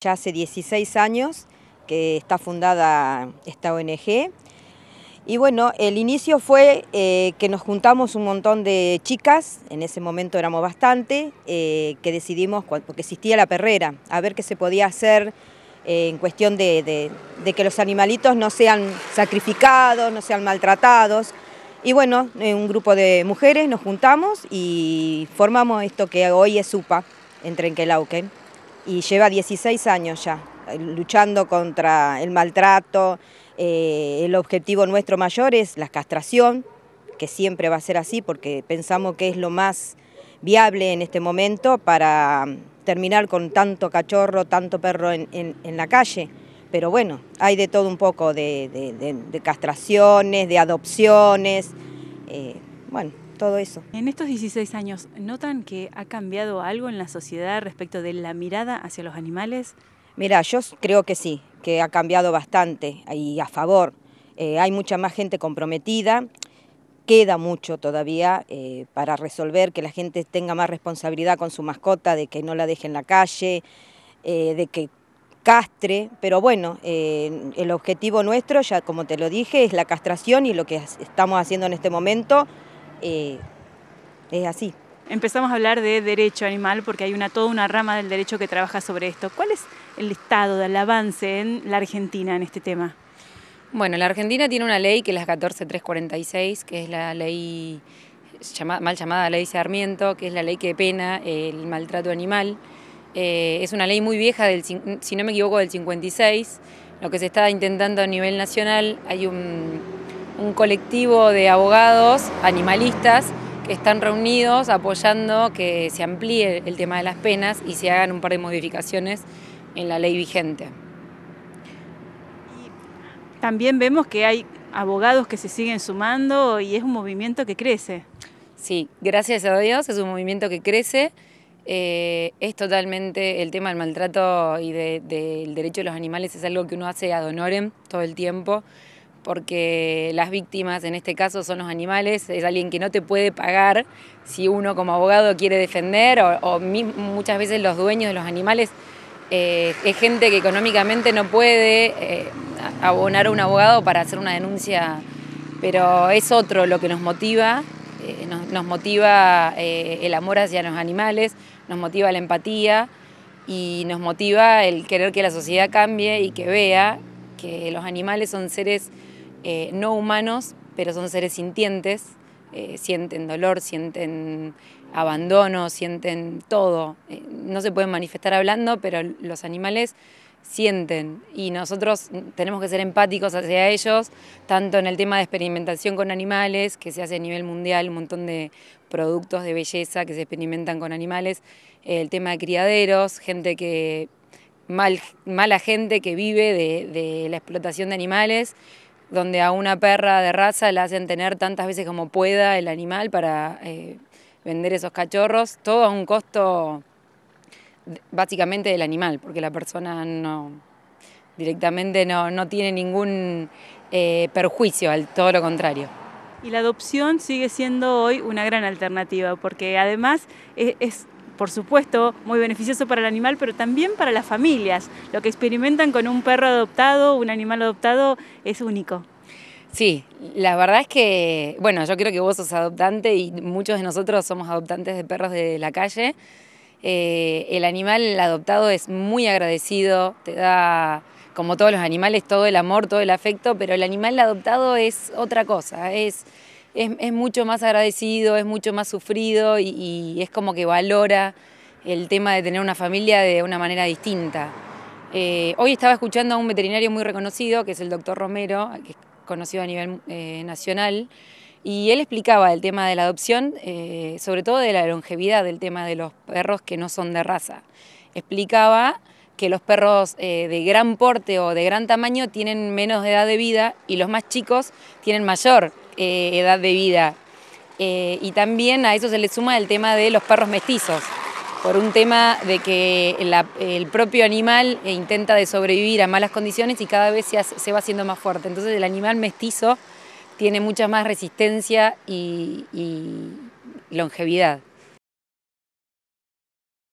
Ya hace 16 años que está fundada esta ONG. Y bueno, el inicio fue eh, que nos juntamos un montón de chicas, en ese momento éramos bastante, eh, que decidimos, porque existía la perrera, a ver qué se podía hacer eh, en cuestión de, de, que los animalitos no sean sacrificados, no sean maltratados. Y bueno, un grupo de mujeres nos juntamos y formamos esto que hoy es UPA, en Trenquelauquen y lleva 16 años ya eh, luchando contra el maltrato. Eh, el objetivo nuestro mayor es la castración, que siempre va a ser así porque pensamos que es lo más viable en este momento para mm, terminar con tanto cachorro, tanto perro en, la calle. Pero bueno, hay de todo un poco de, castraciones, de adopciones. Eh, bueno. En estos 16 años, ¿notan que ha cambiado algo en la sociedad respecto de la mirada hacia los animales? Mira, yo creo que sí, que ha cambiado bastante y a favor. Eh, hay mucha más gente comprometida, queda mucho todavía eh, para resolver que la gente tenga más responsabilidad con su mascota, de que no la deje en la calle, eh, de que castre, pero bueno, el objetivo nuestro, ya como te lo dije, es la castración y lo que estamos haciendo en este momento eh, es así. Empezamos a hablar de derecho animal porque hay una, toda una rama del derecho que trabaja sobre esto. ¿Cuál es el estado del avance en la Argentina en este tema? Bueno, la Argentina tiene una ley que es la 14346, que es la ley mal llamada ley Sarmiento, que es la ley que pena eh, el maltrato animal. Eh, es una ley muy vieja, del, si no me equivoco, del 56. Lo que se está intentando a nivel nacional, hay un un colectivo de abogados animalistas que están reunidos apoyando que se amplíe el tema de las penas y se hagan un par de modificaciones en la ley vigente. También vemos que hay abogados que se siguen sumando y es un movimiento que crece. Sí, gracias a Dios, es un movimiento que crece. Eh, es totalmente el tema del maltrato y del derecho de los animales, es algo que uno hace ad honorem todo el tiempo porque las víctimas en este caso son los animales, es alguien que no te puede pagar si uno como abogado quiere defender o, muchas veces los dueños de los animales eh, es gente que económicamente no puede eh, abonar a un abogado para hacer una denuncia, pero es otro lo que nos motiva, eh, nos, nos, motiva el amor hacia los animales, nos motiva la empatía y nos motiva el querer que la sociedad cambie y que vea que los animales son seres eh, no humanos, pero son seres sintientes, eh, sienten dolor, sienten abandono, sienten todo. Eh, no se pueden manifestar hablando, pero los animales sienten y nosotros tenemos que ser empáticos hacia ellos, tanto en el tema de experimentación con animales, que se hace a nivel mundial, un montón de productos de belleza que se experimentan con animales, el tema de criaderos, gente que mala gente que vive de la explotación de animales, donde a una perra de raza la hacen tener tantas veces como pueda el animal para eh, vender esos cachorros, todo a un costo básicamente del animal, porque la persona no directamente no, tiene ningún eh, perjuicio, al todo lo contrario. Y la adopción sigue siendo hoy una gran alternativa, porque además es por supuesto, muy beneficioso para el animal, pero también para las familias. Lo que experimentan con un perro adoptado, un animal adoptado, es único. Sí, la verdad es que, bueno, yo creo que vos sos adoptante y muchos de nosotros somos adoptantes de perros de la calle. Eh, el animal adoptado es muy agradecido, te da, como todos los animales, todo el amor, todo el afecto, pero el animal adoptado es otra cosa, es es, mucho más agradecido, es mucho más sufrido y, es como que valora el tema de tener una familia de una manera distinta. Eh, hoy estaba escuchando a un veterinario muy reconocido, que es el doctor Romero, que conocido a nivel eh, nacional, y él explicaba el tema de la adopción, eh, sobre todo de la longevidad del tema de los perros que no son de raza. Explicaba que los perros eh, de gran porte o de gran tamaño tienen menos edad de vida y los más chicos tienen mayor eh, edad de vida. Eh, y también a eso se le suma el tema de los perros mestizos, por un tema de que el propio animal intenta de sobrevivir a malas condiciones y cada vez se, va haciendo más fuerte. Entonces el animal mestizo tiene mucha más resistencia y longevidad.